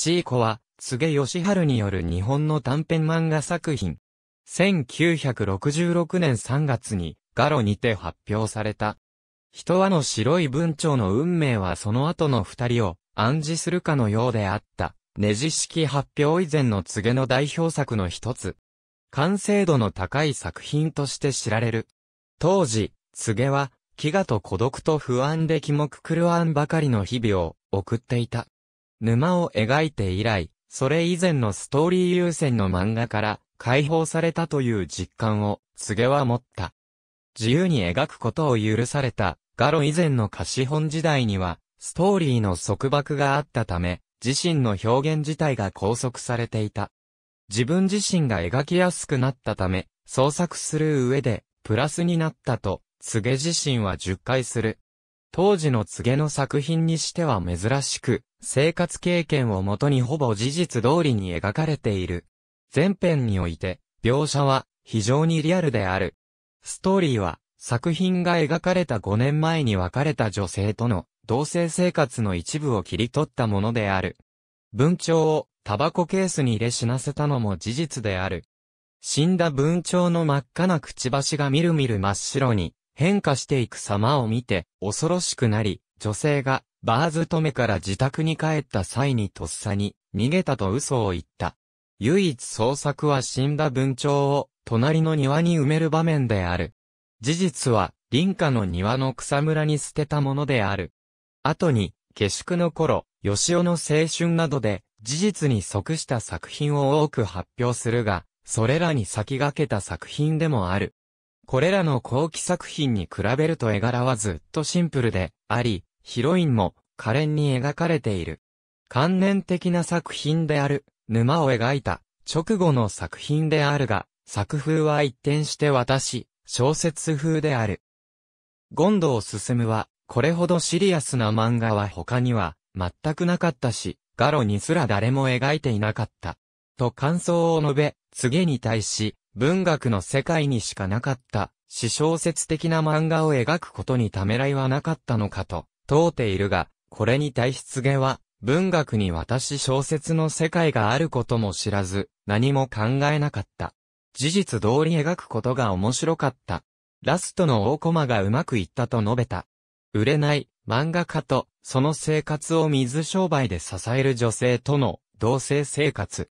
チーコは、げ義春による日本の短編漫画作品。1966年3月に、ガロにて発表された。人はの白い文鳥の運命はその後の二人を暗示するかのようであった。ネジ式発表以前の告げの代表作の一つ。完成度の高い作品として知られる。当時、告げは、飢餓と孤独と不安で気もくくるわんばかりの日々を送っていた。沼を描いて以来、それ以前のストーリー優先の漫画から解放されたという実感を、告げは持った。自由に描くことを許された、ガロ以前の貸本時代には、ストーリーの束縛があったため、自身の表現自体が拘束されていた。自分自身が描きやすくなったため、創作する上で、プラスになったと、告げ自身は10回する。当時の告げの作品にしては珍しく、生活経験をもとにほぼ事実通りに描かれている。前編において、描写は非常にリアルである。ストーリーは、作品が描かれた5年前に別れた女性との同性生活の一部を切り取ったものである。文鳥をタバコケースに入れ死なせたのも事実である。死んだ文鳥の真っ赤なくちばしがみるみる真っ白に変化していく様を見て、恐ろしくなり、女性が、バーズ止めから自宅に帰った際にとっさに、逃げたと嘘を言った。唯一創作は死んだ文鳥を、隣の庭に埋める場面である。事実は、林家の庭の草むらに捨てたものである。後に、下宿の頃、吉尾の青春などで、事実に即した作品を多く発表するが、それらに先駆けた作品でもある。これらの後期作品に比べると絵柄はずっとシンプルであり、ヒロインも可憐に描かれている。関連的な作品である、沼を描いた直後の作品であるが、作風は一転して私、小説風である。ゴンドを進むは、これほどシリアスな漫画は他には全くなかったし、ガロにすら誰も描いていなかった。と感想を述べ、次に対し、文学の世界にしかなかった、私小説的な漫画を描くことにためらいはなかったのかと、問うているが、これに対し告げは、文学に私小説の世界があることも知らず、何も考えなかった。事実通り描くことが面白かった。ラストの大駒がうまくいったと述べた。売れない漫画家と、その生活を水商売で支える女性との同性生活。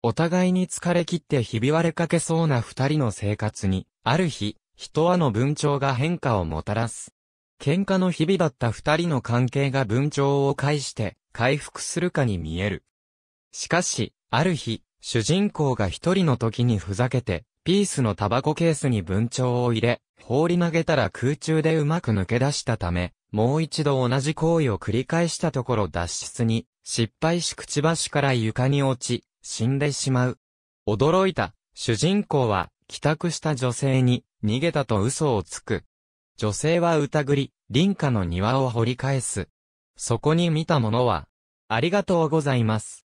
お互いに疲れ切ってひび割れかけそうな二人の生活に、ある日、人はの文鳥が変化をもたらす。喧嘩の日々だった二人の関係が文鳥を介して回復するかに見える。しかし、ある日、主人公が一人の時にふざけて、ピースのタバコケースに文鳥を入れ、放り投げたら空中でうまく抜け出したため、もう一度同じ行為を繰り返したところ脱出に、失敗しくちばしから床に落ち、死んでしまう。驚いた、主人公は、帰宅した女性に、逃げたと嘘をつく。女性は疑り、林家の庭を掘り返す。そこに見たものは、ありがとうございます。